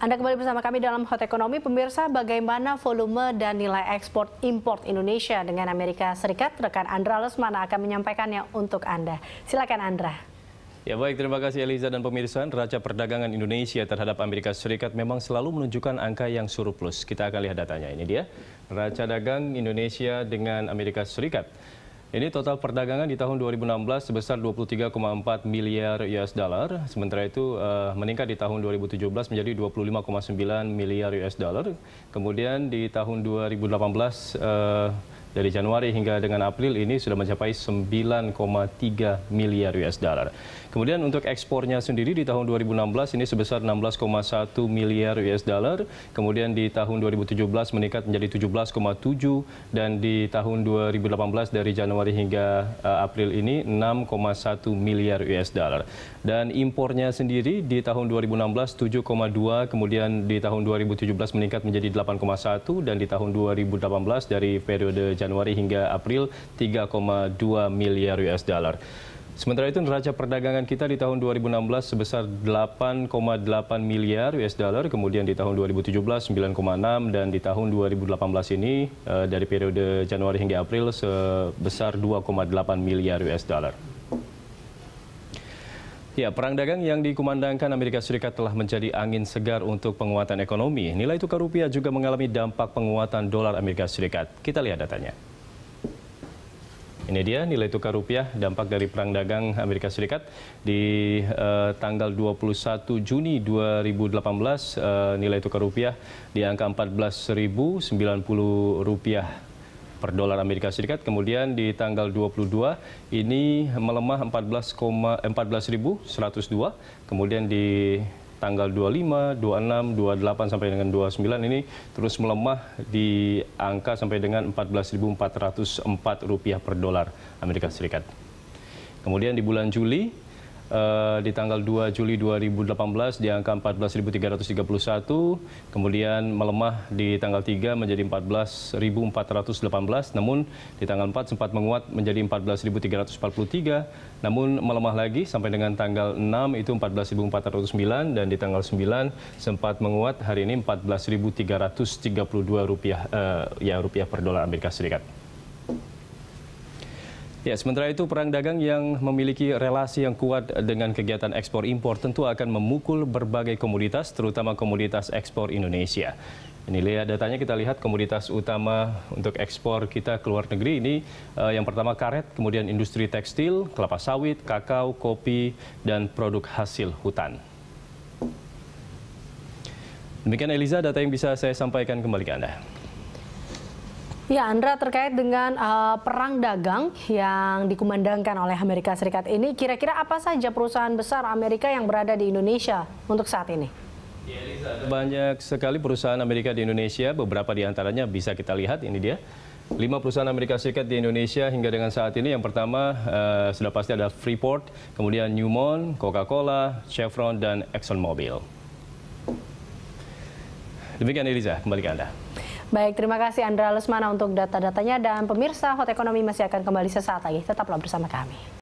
Anda kembali bersama kami dalam Hot Ekonomi. Pemirsa, bagaimana volume dan nilai ekspor impor Indonesia dengan Amerika Serikat? Rekan Andra Lesmana akan menyampaikannya untuk Anda. Silakan Andra. Ya baik, terima kasih Eliza dan pemirsa. Raca perdagangan Indonesia terhadap Amerika Serikat memang selalu menunjukkan angka yang surplus. Kita akan lihat datanya. Ini dia, raca dagang Indonesia dengan Amerika Serikat. Ini total perdagangan di tahun 2016 sebesar 23,4 miliar US dollar, sementara itu uh, meningkat di tahun 2017 menjadi 25,9 miliar US dollar. Kemudian di tahun 2018 uh, dari Januari hingga dengan April ini sudah mencapai 9,3 miliar US dollar. Kemudian untuk ekspornya sendiri di tahun 2016 ini sebesar 16,1 miliar US dollar, kemudian di tahun 2017 meningkat menjadi 17,7 dan di tahun 2018 dari Januari hingga uh, April ini 6,1 miliar US dollar. Dan impornya sendiri di tahun 2016 7,2, kemudian di tahun 2017 meningkat menjadi 8,1 dan di tahun 2018 dari periode Januari hingga April 3,2 miliar US dollar. Sementara itu neraca perdagangan kita di tahun 2016 sebesar 8,8 miliar US dollar, kemudian di tahun 2017 9,6 dan di tahun 2018 ini eh, dari periode Januari hingga April sebesar 2,8 miliar US dollar. Ya, perang dagang yang dikumandangkan Amerika Serikat telah menjadi angin segar untuk penguatan ekonomi. Nilai tukar rupiah juga mengalami dampak penguatan dolar Amerika Serikat. Kita lihat datanya. Ini dia nilai tukar rupiah dampak dari perang dagang Amerika Serikat di eh, tanggal 21 Juni 2018 eh, nilai tukar rupiah di angka 14.090 rupiah per dolar Amerika Serikat. Kemudian di tanggal 22 ini melemah 14,14102. 14 eh, Kemudian di tanggal 25, 26, 28 sampai dengan 29 ini terus melemah di angka sampai dengan 14.404 rupiah per dolar Amerika Serikat. Kemudian di bulan Juli uh, di tanggal 2 Juli 2018 di angka 14.331, kemudian melemah di tanggal 3 menjadi 14.418, namun di tanggal 4 sempat menguat menjadi 14.343, namun melemah lagi sampai dengan tanggal 6 itu 14.409 dan di tanggal 9 sempat menguat hari ini 14.332 rupiah uh, ya rupiah per dolar Amerika Serikat. Ya, sementara itu perang dagang yang memiliki relasi yang kuat dengan kegiatan ekspor impor tentu akan memukul berbagai komoditas, terutama komoditas ekspor Indonesia. Ini lihat datanya kita lihat komoditas utama untuk ekspor kita ke luar negeri ini eh, yang pertama karet, kemudian industri tekstil, kelapa sawit, kakao, kopi, dan produk hasil hutan. Demikian Eliza data yang bisa saya sampaikan kembali ke Anda. Ya, Andra terkait dengan uh, perang dagang yang dikumandangkan oleh Amerika Serikat ini, kira-kira apa saja perusahaan besar Amerika yang berada di Indonesia untuk saat ini? Banyak sekali perusahaan Amerika di Indonesia, beberapa di antaranya bisa kita lihat, ini dia. Lima perusahaan Amerika Serikat di Indonesia hingga dengan saat ini yang pertama uh, sudah pasti ada Freeport, kemudian Newmont, Coca-Cola, Chevron, dan ExxonMobil. Demikian Eliza, kembali ke Anda. Baik, terima kasih Andra Lesmana untuk data-datanya dan pemirsa Hot Ekonomi masih akan kembali sesaat lagi. Tetaplah bersama kami.